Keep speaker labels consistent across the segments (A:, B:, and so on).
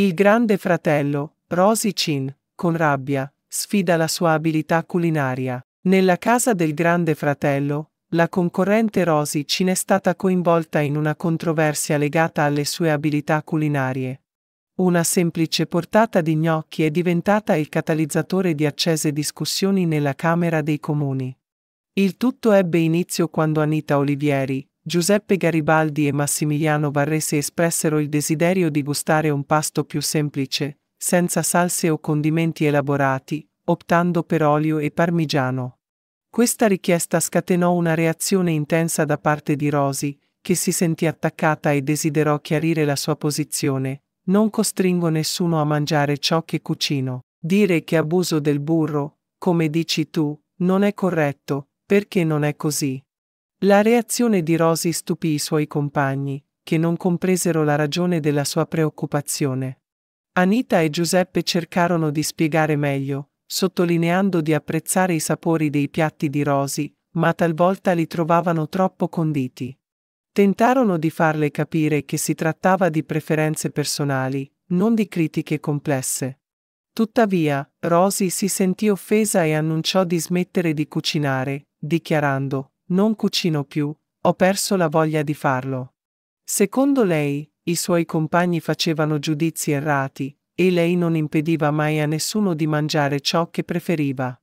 A: Il grande fratello, Rosy Chin, con rabbia, sfida la sua abilità culinaria. Nella casa del grande fratello, la concorrente Rosy Chin è stata coinvolta in una controversia legata alle sue abilità culinarie. Una semplice portata di gnocchi è diventata il catalizzatore di accese discussioni nella Camera dei Comuni. Il tutto ebbe inizio quando Anita Olivieri, Giuseppe Garibaldi e Massimiliano Barrese espressero il desiderio di gustare un pasto più semplice, senza salse o condimenti elaborati, optando per olio e parmigiano. Questa richiesta scatenò una reazione intensa da parte di Rosi, che si sentì attaccata e desiderò chiarire la sua posizione. Non costringo nessuno a mangiare ciò che cucino. Dire che abuso del burro, come dici tu, non è corretto, perché non è così. La reazione di Rosy stupì i suoi compagni, che non compresero la ragione della sua preoccupazione. Anita e Giuseppe cercarono di spiegare meglio, sottolineando di apprezzare i sapori dei piatti di Rosy, ma talvolta li trovavano troppo conditi. Tentarono di farle capire che si trattava di preferenze personali, non di critiche complesse. Tuttavia, Rosy si sentì offesa e annunciò di smettere di cucinare, dichiarando, non cucino più, ho perso la voglia di farlo. Secondo lei, i suoi compagni facevano giudizi errati, e lei non impediva mai a nessuno di mangiare ciò che preferiva.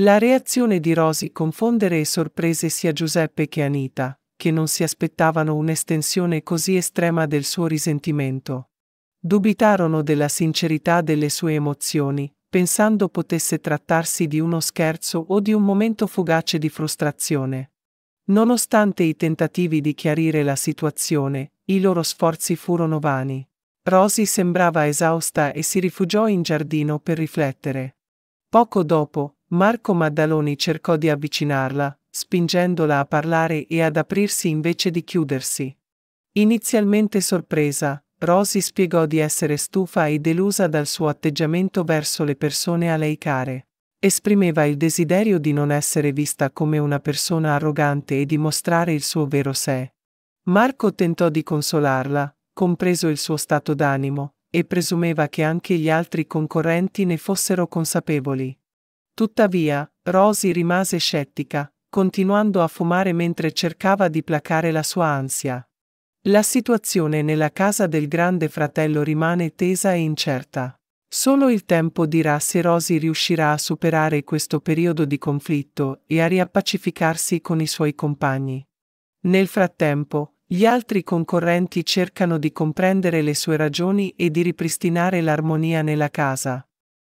A: La reazione di Rosy confondere e sorprese sia Giuseppe che Anita, che non si aspettavano un'estensione così estrema del suo risentimento. Dubitarono della sincerità delle sue emozioni, pensando potesse trattarsi di uno scherzo o di un momento fugace di frustrazione. Nonostante i tentativi di chiarire la situazione, i loro sforzi furono vani. Rosy sembrava esausta e si rifugiò in giardino per riflettere. Poco dopo, Marco Maddaloni cercò di avvicinarla, spingendola a parlare e ad aprirsi invece di chiudersi. Inizialmente sorpresa, Rosy spiegò di essere stufa e delusa dal suo atteggiamento verso le persone a lei care esprimeva il desiderio di non essere vista come una persona arrogante e di mostrare il suo vero sé. Marco tentò di consolarla, compreso il suo stato d'animo, e presumeva che anche gli altri concorrenti ne fossero consapevoli. Tuttavia, Rosy rimase scettica, continuando a fumare mentre cercava di placare la sua ansia. La situazione nella casa del grande fratello rimane tesa e incerta. Solo il tempo dirà se Rosy riuscirà a superare questo periodo di conflitto e a riappacificarsi con i suoi compagni. Nel frattempo, gli altri concorrenti cercano di comprendere le sue ragioni e di ripristinare l'armonia nella casa.